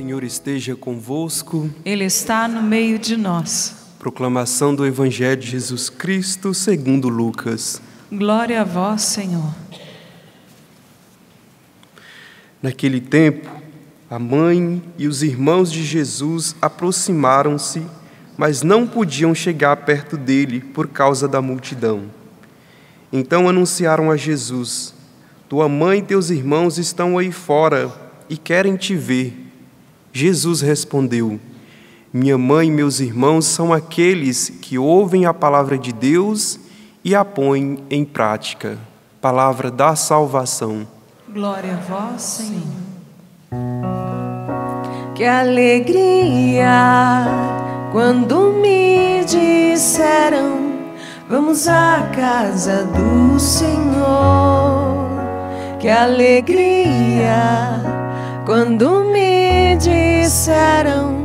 Senhor esteja convosco. Ele está no meio de nós. Proclamação do Evangelho de Jesus Cristo, segundo Lucas. Glória a vós, Senhor. Naquele tempo, a mãe e os irmãos de Jesus aproximaram-se, mas não podiam chegar perto dele por causa da multidão. Então anunciaram a Jesus: Tua mãe e teus irmãos estão aí fora e querem te ver. Jesus respondeu: Minha mãe e meus irmãos são aqueles que ouvem a palavra de Deus e a põem em prática. Palavra da salvação. Glória a vós, Senhor. Que alegria quando me disseram: Vamos à casa do Senhor. Que alegria quando me disseram: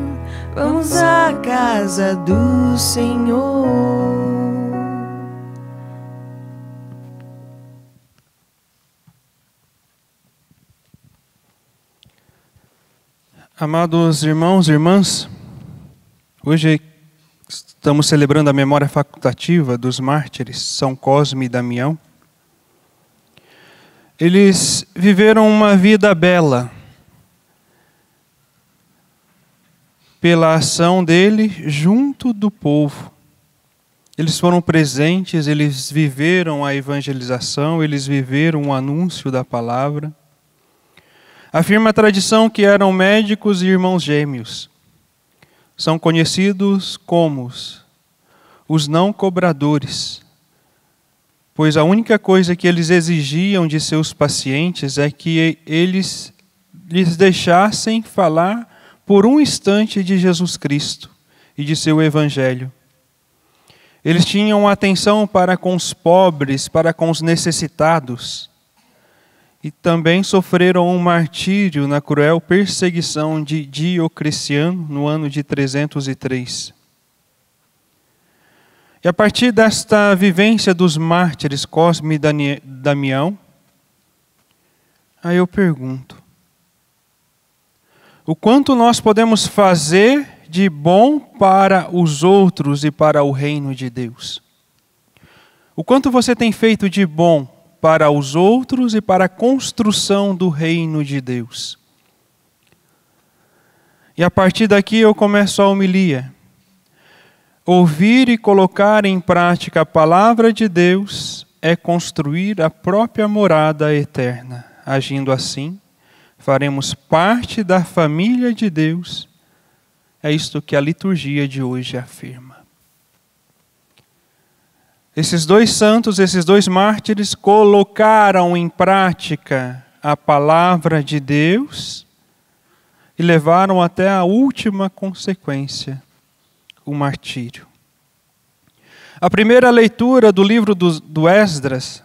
Vamos à casa do Senhor. Amados irmãos e irmãs, hoje estamos celebrando a memória facultativa dos mártires São Cosme e Damião. Eles viveram uma vida bela, pela ação dele junto do povo. Eles foram presentes, eles viveram a evangelização, eles viveram o anúncio da palavra. Afirma a tradição que eram médicos e irmãos gêmeos. São conhecidos como os não cobradores, pois a única coisa que eles exigiam de seus pacientes é que eles lhes deixassem falar por um instante de Jesus Cristo e de seu Evangelho. Eles tinham atenção para com os pobres, para com os necessitados, e também sofreram um martírio na cruel perseguição de Diocleciano no ano de 303. E a partir desta vivência dos mártires Cosme e Damião, aí eu pergunto: o quanto nós podemos fazer de bom para os outros e para o reino de Deus. O quanto você tem feito de bom para os outros e para a construção do reino de Deus. E a partir daqui eu começo a homilia. Ouvir e colocar em prática a palavra de Deus é construir a própria morada eterna. Agindo assim, faremos parte da família de Deus. É isto que a liturgia de hoje afirma. Esses dois santos, esses dois mártires, colocaram em prática a palavra de Deus e levaram até a última consequência, o martírio. A primeira leitura do livro do, do Esdras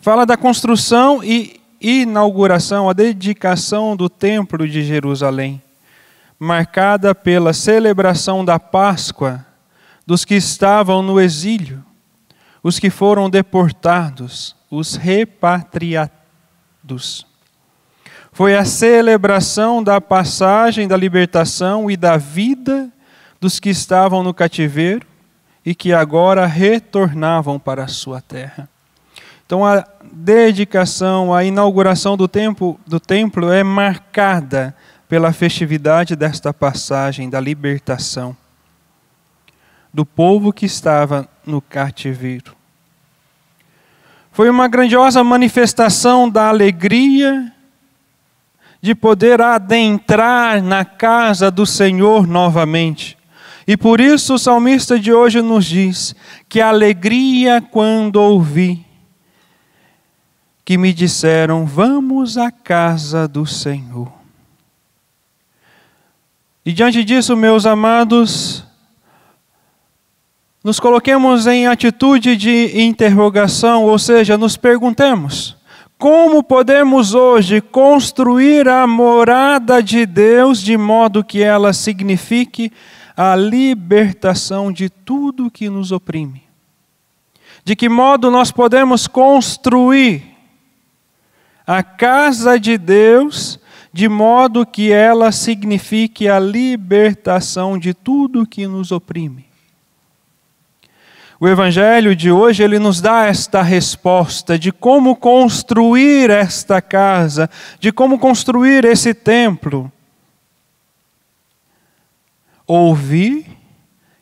fala da construção e inauguração, a dedicação do Templo de Jerusalém, marcada pela celebração da Páscoa dos que estavam no exílio, os que foram deportados, os repatriados. Foi a celebração da passagem da libertação e da vida dos que estavam no cativeiro e que agora retornavam para a sua terra. Então a dedicação, a inauguração do templo, do templo é marcada pela festividade desta passagem da libertação do povo que estava no cativeiro. Foi uma grandiosa manifestação da alegria de poder adentrar na casa do Senhor novamente. E por isso o salmista de hoje nos diz que alegria quando ouvi que me disseram: Vamos à casa do Senhor. E diante disso, meus amados, nos coloquemos em atitude de interrogação, ou seja, nos perguntemos: como podemos hoje construir a morada de Deus de modo que ela signifique a libertação de tudo que nos oprime? De que modo nós podemos construir a casa de Deus, de modo que ela signifique a libertação de tudo que nos oprime. O evangelho de hoje ele nos dá esta resposta de como construir esta casa, de como construir esse templo. Ouvir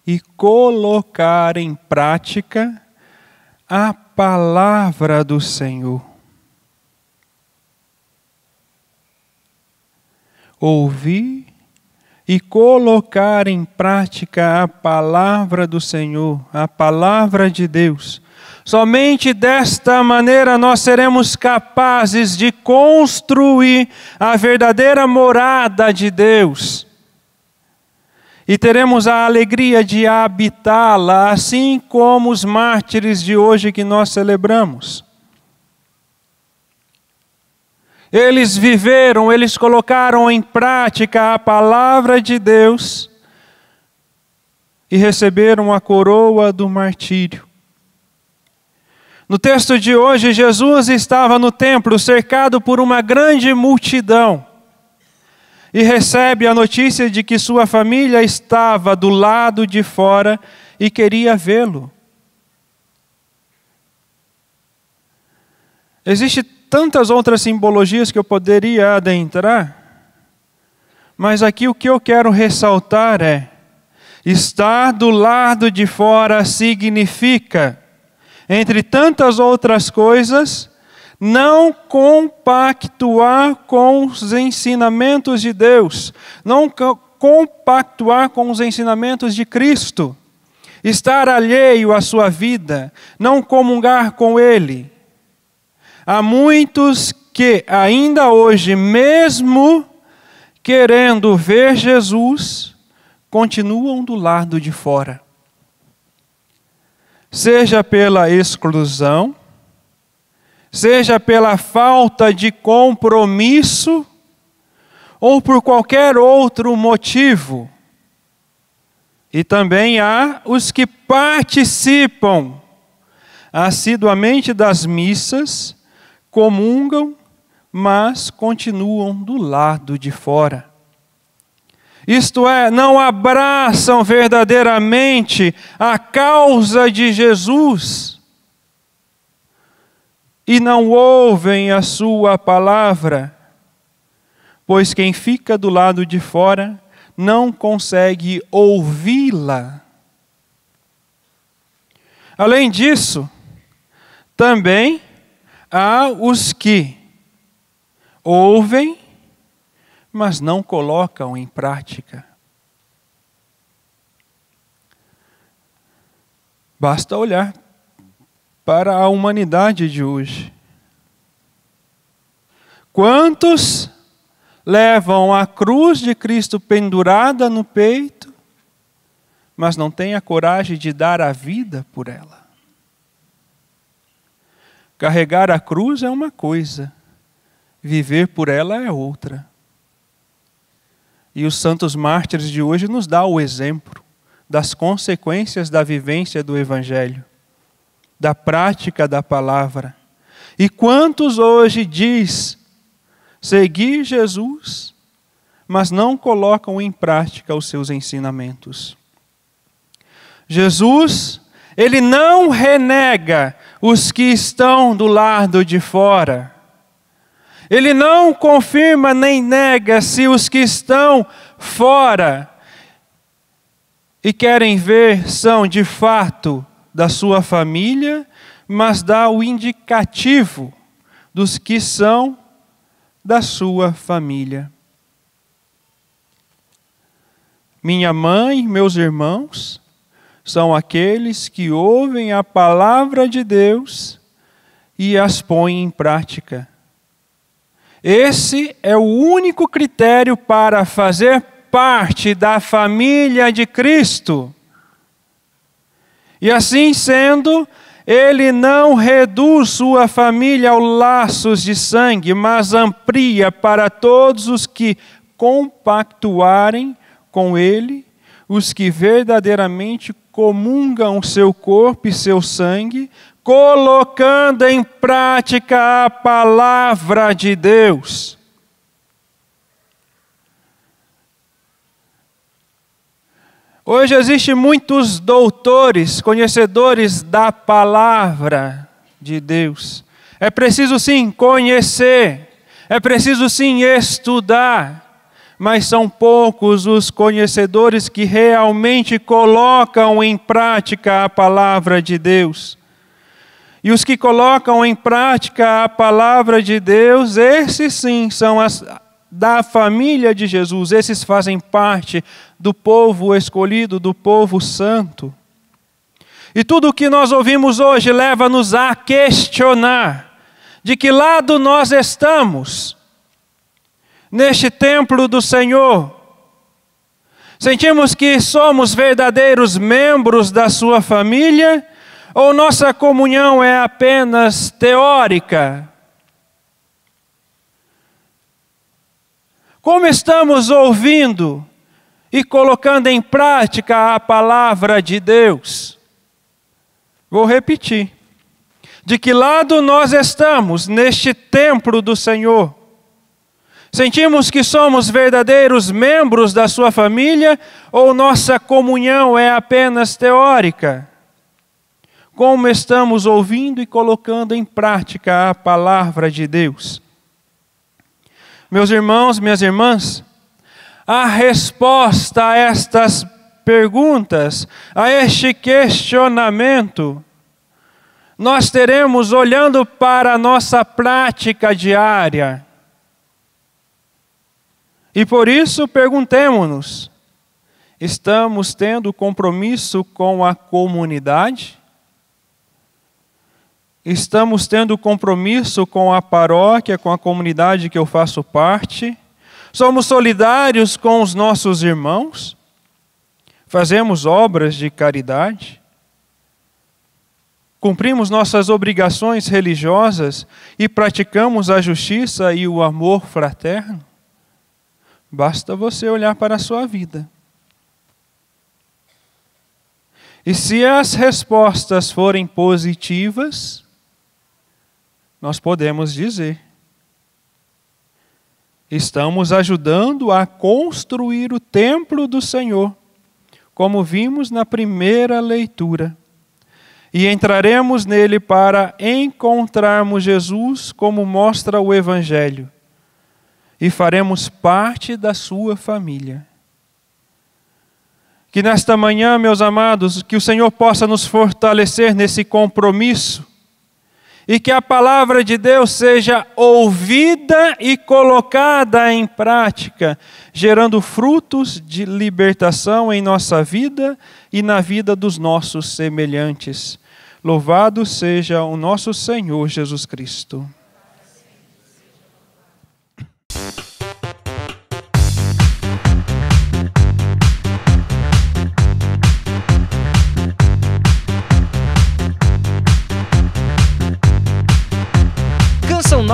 e colocar em prática a palavra do Senhor. ouvir e colocar em prática a palavra do Senhor, a palavra de Deus. Somente desta maneira nós seremos capazes de construir a verdadeira morada de Deus. E teremos a alegria de habitá-la, assim como os mártires de hoje que nós celebramos. Eles viveram, eles colocaram em prática a palavra de Deus e receberam a coroa do martírio. No texto de hoje, Jesus estava no templo cercado por uma grande multidão e recebe a notícia de que sua família estava do lado de fora e queria vê-lo. Existe tantas outras simbologias que eu poderia adentrar, mas aqui o que eu quero ressaltar é: estar do lado de fora significa, entre tantas outras coisas, não compactuar com os ensinamentos de Deus, não compactuar com os ensinamentos de Cristo, estar alheio à sua vida, não comungar com Ele. Há muitos que ainda hoje, mesmo querendo ver Jesus, continuam do lado de fora. Seja pela exclusão, seja pela falta de compromisso, ou por qualquer outro motivo. E também há os que participam assiduamente das missas, comungam, mas continuam do lado de fora. Isto é, não abraçam verdadeiramente a causa de Jesus e não ouvem a sua palavra, pois quem fica do lado de fora não consegue ouvi-la. Além disso, também Há os que ouvem, mas não colocam em prática. Basta olhar para a humanidade de hoje. Quantos levam a cruz de Cristo pendurada no peito, mas não têm a coragem de dar a vida por ela? Carregar a cruz é uma coisa, viver por ela é outra. E os santos mártires de hoje nos dá o exemplo das consequências da vivência do evangelho, da prática da palavra. E quantos hoje diz seguir Jesus, mas não colocam em prática os seus ensinamentos? Jesus, ele não renega os que estão do lado de fora. Ele não confirma nem nega se os que estão fora e querem ver são de fato da sua família, mas dá o indicativo dos que são da sua família. Minha mãe, meus irmãos, são aqueles que ouvem a palavra de Deus e as põem em prática. Esse é o único critério para fazer parte da família de Cristo. E assim sendo, ele não reduz sua família aos laços de sangue, mas amplia para todos os que compactuarem com ele os que verdadeiramente comungam seu corpo e seu sangue, colocando em prática a palavra de Deus. Hoje existem muitos doutores, conhecedores da palavra de Deus. É preciso sim conhecer, é preciso sim estudar, mas são poucos os conhecedores que realmente colocam em prática a palavra de Deus. E os que colocam em prática a palavra de Deus, esses sim são as, da família de Jesus, esses fazem parte do povo escolhido, do povo santo. E tudo o que nós ouvimos hoje leva-nos a questionar de que lado nós estamos neste templo do Senhor. Sentimos que somos verdadeiros membros da sua família ou nossa comunhão é apenas teórica? Como estamos ouvindo e colocando em prática a palavra de Deus? Vou repetir. De que lado nós estamos neste templo do Senhor? Sentimos que somos verdadeiros membros da sua família ou nossa comunhão é apenas teórica? Como estamos ouvindo e colocando em prática a palavra de Deus? Meus irmãos, minhas irmãs, a resposta a estas perguntas, a este questionamento, nós teremos olhando para a nossa prática diária e por isso perguntemos-nos: estamos tendo compromisso com a comunidade? Estamos tendo compromisso com a paróquia, com a comunidade que eu faço parte? Somos solidários com os nossos irmãos? Fazemos obras de caridade? Cumprimos nossas obrigações religiosas e praticamos a justiça e o amor fraterno? Basta você olhar para a sua vida. E se as respostas forem positivas, nós podemos dizer: estamos ajudando a construir o templo do Senhor, como vimos na primeira leitura. E entraremos nele para encontrarmos Jesus, como mostra o Evangelho e faremos parte da sua família. Que nesta manhã, meus amados, que o Senhor possa nos fortalecer nesse compromisso e que a palavra de Deus seja ouvida e colocada em prática, gerando frutos de libertação em nossa vida e na vida dos nossos semelhantes. Louvado seja o nosso Senhor Jesus Cristo.